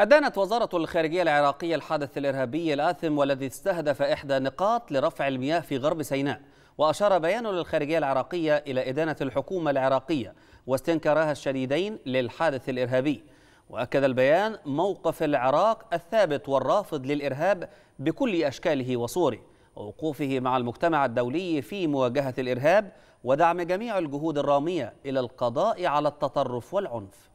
أدانت وزارة الخارجية العراقية الحادث الإرهابي الآثم والذي استهدف إحدى نقاط لرفع المياه في غرب سيناء وأشار بيان للخارجية العراقية إلى إدانة الحكومة العراقية واستنكارها الشديدين للحادث الإرهابي وأكد البيان موقف العراق الثابت والرافض للإرهاب بكل أشكاله وصوره ووقوفه مع المجتمع الدولي في مواجهة الإرهاب ودعم جميع الجهود الرامية إلى القضاء على التطرف والعنف